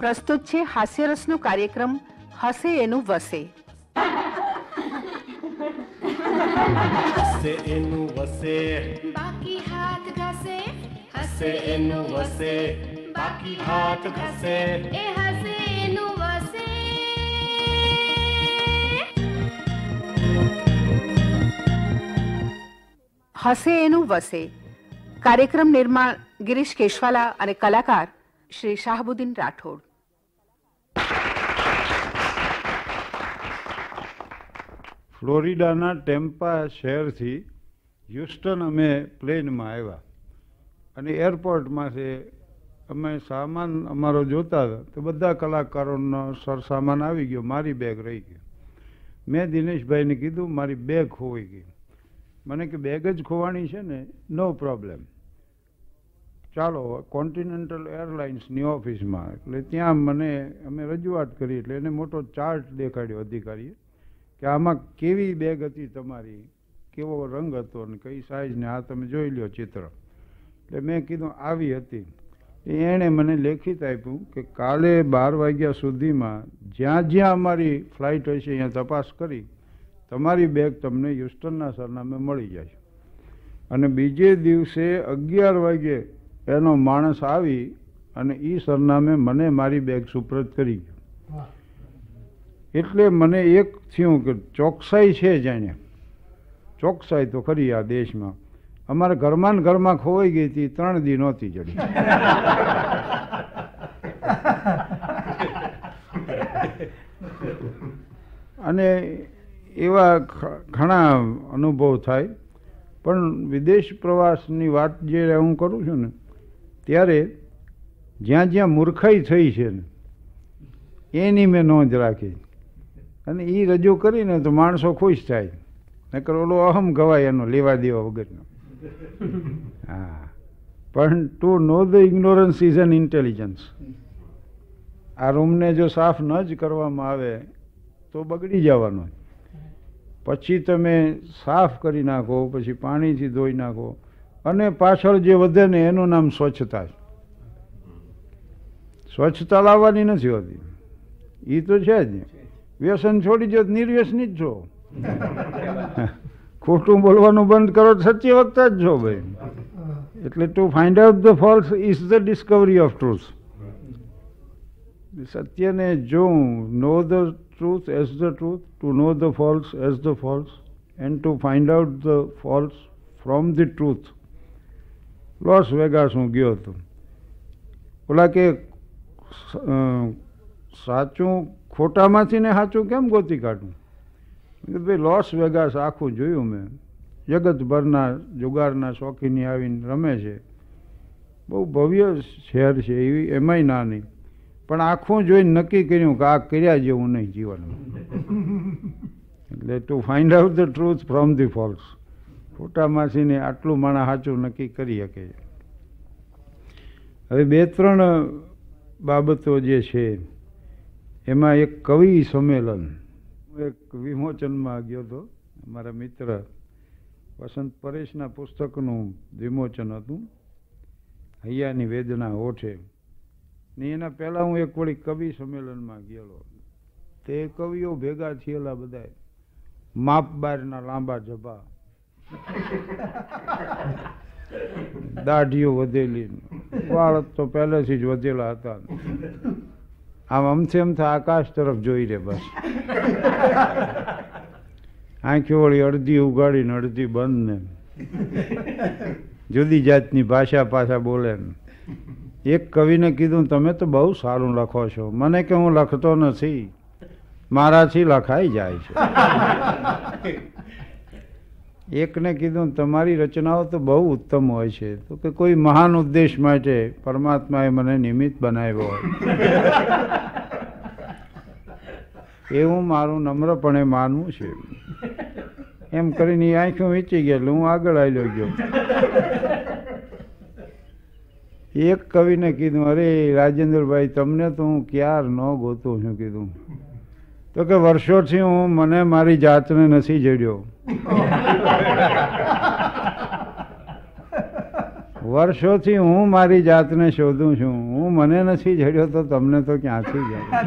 પ્રસ્તુત છે હાસ્યરસનો કાર્યક્રમ હસે એનું વસે હસે એનું વસે બાકી હાથ ઘસે હસે એનું વસે બાકી હાથ ઘસે એ હસે એનું વસે હસે એનું વસે કાર્યક્રમ નિર્માણ ગિરીશ કેશવાલા અને કલાકાર શ્રી શાહબુદ્દીન રાઠોડ ફ્લોરિડાના ટેમ્પા શહેરથી હ્યુસ્ટન અમે પ્લેનમાં આવ્યા અને એરપોર્ટમાંથી અમે સામાન અમારો જોતા હતા તો બધા કલાકારોનો સરસામાન આવી ગયો મારી બેગ રહી ગઈ મેં દિનેશભાઈને કીધું મારી બેગ ખોવાઈ ગઈ મને કે બેગ જ ખોવાની છે ને નો પ્રોબ્લેમ ચાલો કોન્ટિનેન્ટલ એરલાઇન્સની ઓફિસમાં એટલે ત્યાં મને અમે રજૂઆત કરી એટલે એને મોટો ચાર્ટ દેખાડ્યો અધિકારીએ કે આમાં કેવી બેગ હતી તમારી કેવો રંગ હતો અને કઈ સાઇઝને આ તમે જોઈ લ્યો ચિત્ર એટલે મેં કીધું આવી હતી એણે મને લેખિત આપ્યું કે કાલે બાર વાગ્યા સુધીમાં જ્યાં જ્યાં અમારી ફ્લાઇટ હશે છે ત્યાં તપાસ કરી તમારી બેગ તમને યુસ્ટનના સરનામે મળી જાય અને બીજે દિવસે અગિયાર વાગે એનો માણસ આવી અને એ સરનામે મને મારી બેગ સુપ્રત કરી ગયો એટલે મને એક થયું કે ચોકસાઈ છે જાણે ચોકસાઈ તો ખરી આ દેશમાં અમારા ઘરમાં ને ઘરમાં ખોવાઈ ગઈ હતી ત્રણ દી નહોતી જડી અને એવા ઘણા અનુભવ થાય પણ વિદેશ પ્રવાસની વાત જ્યારે હું કરું છું ને ત્યારે જ્યાં જ્યાં મૂર્ખાઈ થઈ છે ને એની મેં નોંધ રાખી અને એ રજૂ કરીને તો માણસો ખુશ થાય નકર ઓલો અહમ ગવાય એનો લેવા દેવા વગરનો હા પણ to know the ignorance is an intelligence આ રૂમને જો સાફ ન જ કરવામાં આવે તો બગડી જવાનો પછી તમે સાફ કરી નાખો પછી પાણીથી ધોઈ નાખો અને પાછળ જે વધે ને એનું નામ સ્વચ્છતા સ્વચ્છતા લાવવાની નથી હોતી એ તો છે જ વ્યસન છોડી જો નિર્વ્યસની જ છો ખોટું બોલવાનું બંધ કરો સચ્ચી વખત જ છો ભાઈ એટલે to find out the false is the discovery of truth સત્યને જોઉં know the truth as the truth to know the false as the false and to find out the false from the truth Las Vegas હું ગયો હતો ઓલા કે સાચું ખોટામાંથીને સાચું કેમ ગોતી કાઢું ભાઈ લોસ વેગાસ આખું જોયું મેં જગતભરના જુગારના શોખીની આવીને રમે છે બહુ ભવ્ય શહેર છે એવી એમાંય નાની પણ આખું જોઈને નક્કી કર્યું કે આ કર્યા જેવું નહીં જીવનમાં એટલે to find out the truth from the false ખોટા માસીને આટલું માણા સાચું નક્કી કરી શકે છે હવે બે ત્રણ બાબતો જે છે એમાં એક કવિ સંમેલન હું એક વિમોચનમાં ગયો હતો મારા મિત્ર વસંત પરેશના પુસ્તકનું વિમોચન હતું હૈયાની વેદના ઓઠે ને એના પહેલાં હું એક વળી કવિ સંમેલનમાં ગયેલો તે કવિઓ ભેગા થયેલા બધા માપ બારના લાંબા જભા દાઢીઓ વધેલી વાળ તો પહેલેથી જ વધેલા હતા આમ અમથી અમથા આકાશ તરફ જોઈ રહે બસ આંખી વળી અડધી ઉગાડીને અડધી બંધ ને જુદી જાતની ભાષા પાછા બોલે એક કવિને કીધું તમે તો બહુ સારું લખો છો મને કે હું લખતો નથી મારાથી લખાઈ જાય છે એકને કીધું તમારી રચનાઓ તો બહુ ઉત્તમ હોય છે તો કે કોઈ મહાન ઉદ્દેશ માટે પરમાત્માએ મને નિમિત્ત બનાવ્યો હોય એવું મારું નમ્રપણે માનવું છે એમ કરીને આંખો વીંચી ગયા એટલે હું આગળ આવ્યો ગયો એક કવિને કીધું અરે રાજેન્દ્રભાઈ તમને તો હું ક્યાર ન ગોતું છું કીધું તો કે વર્ષોથી હું મને મારી જાતને નથી જડ્યો વર્ષોથી હું મારી જાતને શોધું છું હું મને નથી જડ્યો તો તમને તો ક્યાંથી જાય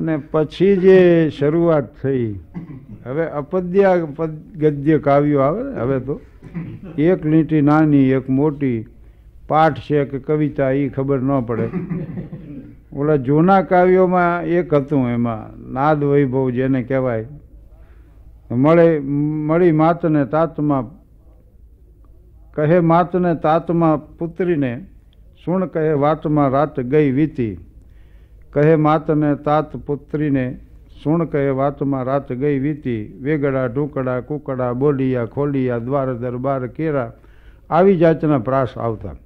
અને પછી જે શરૂઆત થઈ હવે અપદ્ય ગદ્ય કાવ્યો આવે હવે તો એક લીટી નાની એક મોટી પાઠ છે કે કવિતા એ ખબર ન પડે ઓલા જૂના કાવ્યોમાં એક હતું એમાં નાદ વૈભવ જેને કહેવાય મળે મળી માતને તાતમાં કહે માતને તાતમાં પુત્રીને સુણ કહે વાતમાં રાત ગઈ વીતી કહે માતને તાત પુત્રીને સુણ કહે વાતમાં રાત ગઈ વીતી વેગડા ઢૂકડા કુકડા બોલિયા ખોલિયા દ્વાર દરબાર કેરા આવી જાતના પ્રાસ આવતા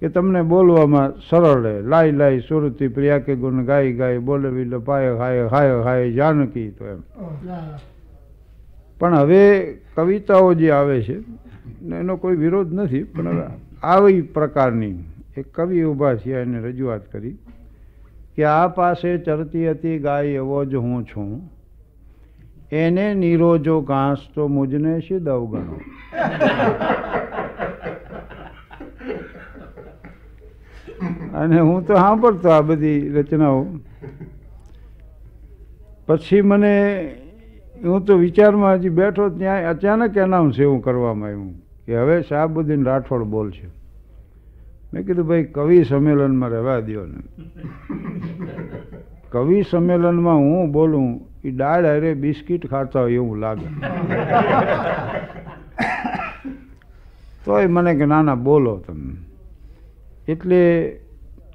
કે તમને બોલવામાં સરળ રહે લાય લાય સુરતી પ્રિયા કે ગુણ ગાય ગાય બોલવી લપાય હાય હાય હાય જાનકી તો એમ પણ હવે કવિતાઓ જે આવે છે એનો કોઈ વિરોધ નથી પણ હવે આવી પ્રકારની એક કવિ ઊભા છે એને રજૂઆત કરી કે આ પાસે ચરતી હતી ગાય એવો જ હું છું એને નીરોજો ઘાસ તો મુજને શીદ અવગણો અને હું તો સાંભળતો આ બધી રચનાઓ પછી મને હું તો વિચારમાં હજી બેઠો ત્યાં અચાનક એનાઉન્સ એવું કરવામાં આવ્યું કે હવે શાહબુદ્દીન રાઠોડ બોલ છે મેં કીધું ભાઈ કવિ સંમેલનમાં રહેવા દો ને કવિ સંમેલનમાં હું બોલું એ ડાળ અરે બિસ્કિટ ખાતા હોય એવું લાગે તોય મને કે ના ના બોલો તમે એટલે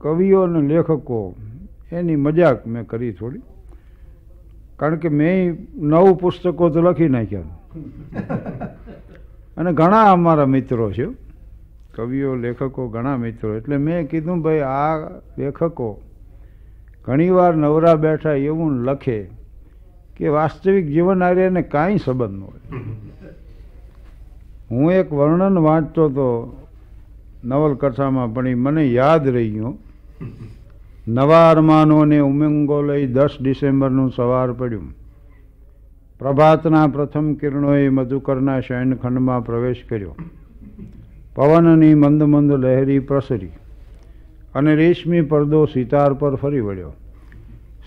કવિઓ અને લેખકો એની મજાક મેં કરી થોડી કારણ કે મેં નવ પુસ્તકો તો લખી નાખ્યા અને ઘણા અમારા મિત્રો છે કવિઓ લેખકો ઘણા મિત્રો એટલે મેં કીધું ભાઈ આ લેખકો ઘણીવાર નવરા બેઠા એવું લખે કે વાસ્તવિક જીવન આર્યાને કાંઈ સંબંધ ન હોય હું એક વર્ણન વાંચતો હતો નવલકથામાં પણ એ મને યાદ રહી ગયું નવા અરમાનોને ઉમંગો લઈ દસ ડિસેમ્બરનું સવાર પડ્યું પ્રભાતના પ્રથમ કિરણોએ મધુકરના શયનખંડમાં પ્રવેશ કર્યો પવનની મંદ મંદ લહેરી પ્રસરી અને રેશમી પરદો સિતાર પર ફરી વળ્યો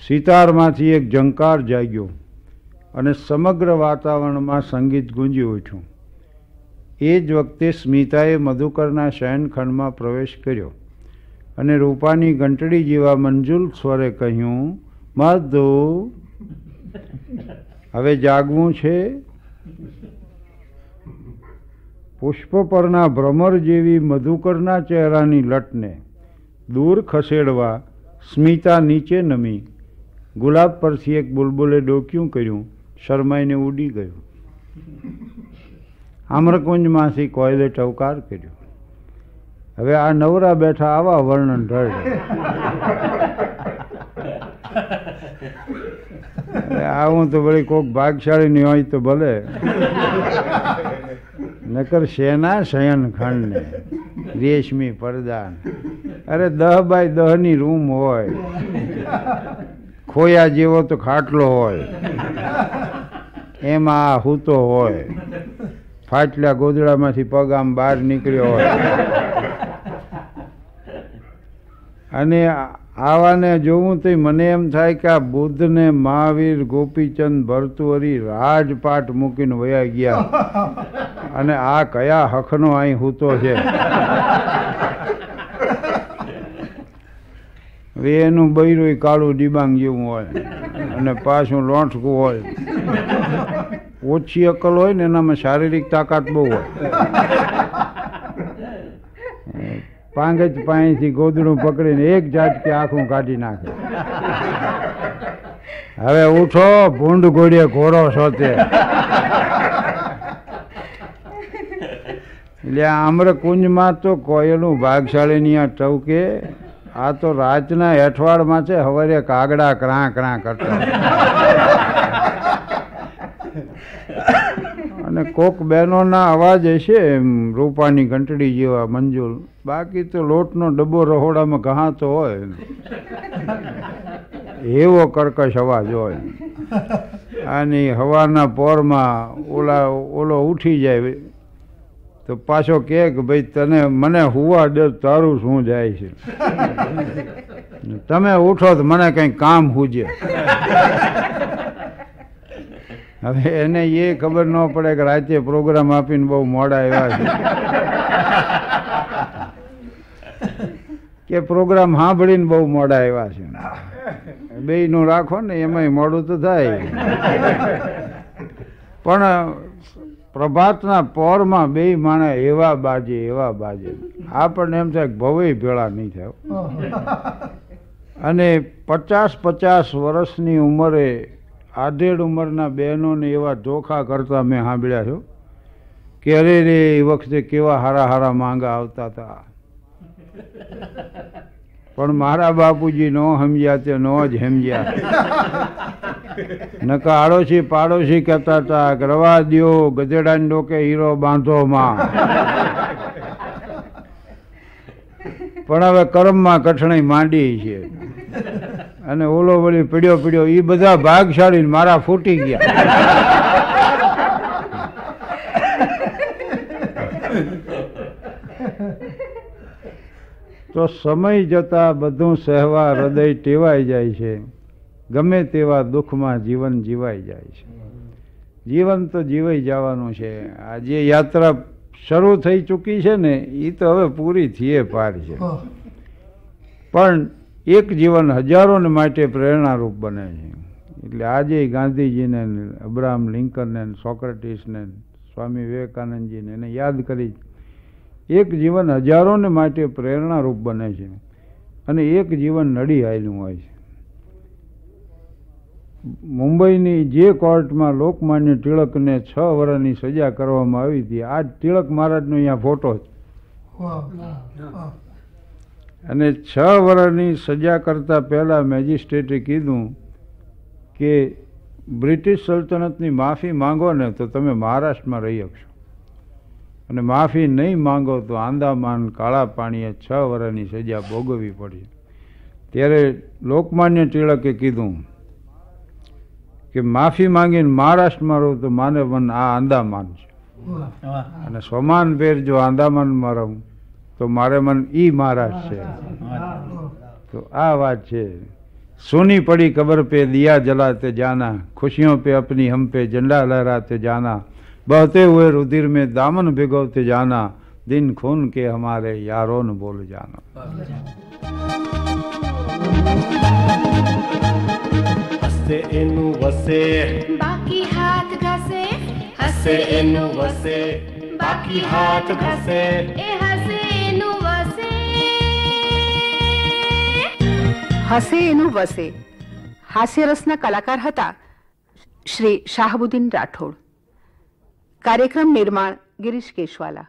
સિતારમાંથી એક ઝંકાર જાગ્યો અને સમગ્ર વાતાવરણમાં સંગીત ગુંજી ઉઠ્યું એ જ વખતે સ્મિતાએ મધુકરના શયનખંડમાં પ્રવેશ કર્યો અને રૂપાની ઘંટડી જેવા મંજુલ સ્વરે કહ્યું માધુ હવે જાગવું છે પુષ્પ પરના ભ્રમર જેવી મધુકરના ચહેરાની લટને દૂર ખસેડવા સ્મિતા નીચે નમી ગુલાબ પરથી એક બુલબુલે ડોક્યું કર્યું શરમાઈને ઉડી ગયું આમ્રકુંજમાંથી કોયલે ટવકાર કર્યો હવે આ નવરા બેઠા આવા વર્ણન ઢળે આ તો ભલે કોઈક ભાગશાળી ની હોય તો ભલે નકર સેના શયન ખંડને રેશમી પરદાન અરે દહ બાય દહની રૂમ હોય ખોયા જેવો તો ખાટલો હોય એમાં આ હૂતો હોય ફાટલા ગોદડામાંથી પગ આમ બહાર નીકળ્યો હોય અને આવાને જોઉં તો મને એમ થાય કે આ બુદ્ધને મહાવીર ગોપીચંદ ભરતુહરી રાજપાટ મૂકીને વયા ગયા અને આ કયા હકનો અહીં હૂતો છે એનું બૈરું કાળું ડિબાંગ જેવું હોય અને પાછું લોંઠકું હોય ઓછી અકલ હોય ને એનામાં શારીરિક તાકાત બહુ હોય પાંગજ પાણીથી ગોદડું પકડીને એક ઝાટકે આખું કાઢી નાખે હવે ઉઠો ભૂંડ ગોળીએ ઘોડો સોતે એટલે આમ્રકુંજમાં તો કોયલું ભાગશાળીની આ ટવકે આ તો રાતના હેઠવાડમાં છે હવારે કાગડા ક્રાં ક્રાં કરતા અને કોક બહેનોના અવાજ હશે રૂપાની ઘંટડી જેવા મંજુલ બાકી તો લોટનો ડબ્બો રહોડામાં ઘાંતો હોય એવો કર્કશ અવાજ હોય અને હવાના પોરમાં ઓલા ઓલો ઉઠી જાય તો પાછો કે ભાઈ તને મને હુવા દે તારું શું જાય છે તમે ઉઠો તો મને કંઈ કામ હુજે હવે એને એ ખબર ન પડે કે રાતે પ્રોગ્રામ આપીને બહુ મોડા એવા છે કે પ્રોગ્રામ સાંભળીને બહુ મોડા આવ્યા છે બે નું રાખો ને એમાંય મોડું તો થાય પણ પ્રભાતના પોરમાં બે માણે એવા બાજે એવા બાજે આપણને એમ થાય ભવે ભેળા નહીં થાય અને પચાસ પચાસ વર્ષની ઉંમરે આધેડ ઉંમરના બહેનોને એવા ધોખા કરતા મેં સાંભળ્યા છો કે અરે રે એ વખતે કેવા હારા હારા માંગા આવતા હતા પણ મારા બાપુજી નો સમજ્યા તે નો જ સમજ્યા નકા આડોશી પાડોશી કહેતા હતા રવા દો ગધેડાની ડોકે હીરો બાંધો માં પણ હવે કર્મમાં કઠણાઈ માંડી છે અને ઓલો વળી પીડ્યો પીડ્યો એ બધા ભાગશાળી મારા ફૂટી ગયા તો સમય જતાં બધું સહેવા હૃદય ટેવાઈ જાય છે ગમે તેવા દુઃખમાં જીવન જીવાઈ જાય છે જીવન તો જીવાઈ જવાનું છે આ જે યાત્રા શરૂ થઈ ચૂકી છે ને એ તો હવે પૂરી થઈએ પાર છે પણ એક જીવન હજારોને માટે પ્રેરણારૂપ બને છે એટલે આજે ગાંધીજીને અબ્રાહમ લિંકનને સોક્રેટિસને સ્વામી વિવેકાનંદજીને એને યાદ કરી એક જીવન હજારોને માટે પ્રેરણારૂપ બને છે અને એક જીવન નડી આવેલું હોય છે મુંબઈની જે કોર્ટમાં લોકમાન્ય ટિળકને છ વર્ષની સજા કરવામાં આવી હતી આ ટિળક મહારાજનો અહીંયા ફોટો છે અને છ વર્ષની સજા કરતાં પહેલાં મેજિસ્ટ્રેટે કીધું કે બ્રિટિશ સલ્તનતની માફી માંગો ને તો તમે મહારાષ્ટ્રમાં રહી શકશો અને માફી નહીં માંગો તો આંદામાન કાળા પાણીએ છ વર્ષની સજા ભોગવવી પડી ત્યારે લોકમાન્ય ટિળકે કીધું કે માફી માંગીને મહારાષ્ટ્રમાં રહું તો માને મન આ આંદામાન છે અને સમાન પેર જો આંદામાનમાં રહું તો મારે મન ઈ મહારાષ્ટ્ર છે તો આ વાત છે સોની પડી કબર પે દિયા જલાતે જાના ખુશીઓ પે અપની હમ પે ઝંડા લહેરાતે જાના बहते हुए रुधिर में दामन भिगोते जाना दिन खून के हमारे यारों बोल जाना हसे एनु वसे बाकी हाथ घसे हसे एनु वसे बाकी हाथ घसे ए हसे एनु वसे हसे एनु वसे कार्यक्रम निर्माण गिरीश केशवाला